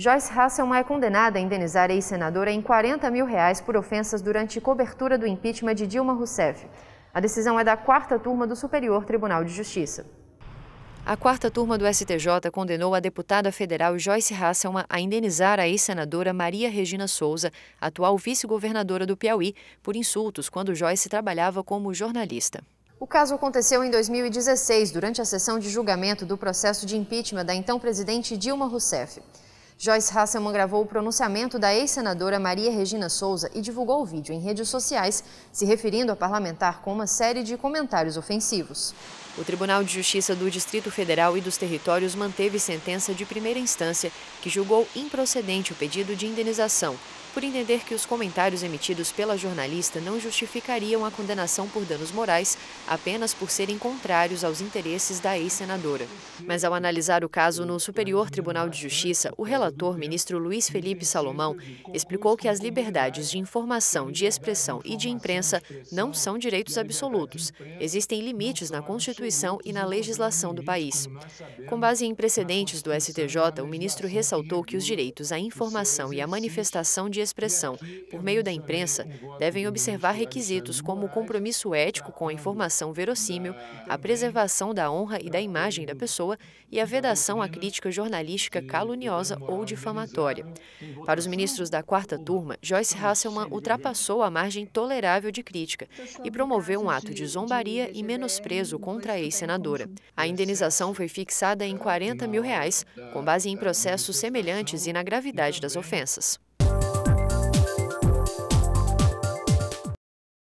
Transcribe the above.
Joyce Hasselman é condenada a indenizar a ex-senadora em 40 mil reais por ofensas durante cobertura do impeachment de Dilma Rousseff. A decisão é da quarta turma do Superior Tribunal de Justiça. A quarta turma do STJ condenou a deputada federal Joyce Hasselman a indenizar a ex-senadora Maria Regina Souza, atual vice-governadora do Piauí, por insultos quando Joyce trabalhava como jornalista. O caso aconteceu em 2016, durante a sessão de julgamento do processo de impeachment da então presidente Dilma Rousseff. Joyce Hasselman gravou o pronunciamento da ex-senadora Maria Regina Souza e divulgou o vídeo em redes sociais, se referindo à parlamentar com uma série de comentários ofensivos. O Tribunal de Justiça do Distrito Federal e dos Territórios manteve sentença de primeira instância que julgou improcedente o pedido de indenização, por entender que os comentários emitidos pela jornalista não justificariam a condenação por danos morais apenas por serem contrários aos interesses da ex-senadora. Mas ao analisar o caso no Superior Tribunal de Justiça, o relator, ministro Luiz Felipe Salomão, explicou que as liberdades de informação, de expressão e de imprensa não são direitos absolutos. Existem limites na Constituição Constituição e na legislação do país. Com base em precedentes do STJ, o ministro ressaltou que os direitos à informação e à manifestação de expressão por meio da imprensa devem observar requisitos como o compromisso ético com a informação verossímil, a preservação da honra e da imagem da pessoa e a vedação à crítica jornalística caluniosa ou difamatória. Para os ministros da quarta turma, Joyce Hasselman ultrapassou a margem tolerável de crítica e promoveu um ato de zombaria e menosprezo contra contra a ex-senadora. A indenização foi fixada em 40 mil reais, com base em processos semelhantes e na gravidade das ofensas.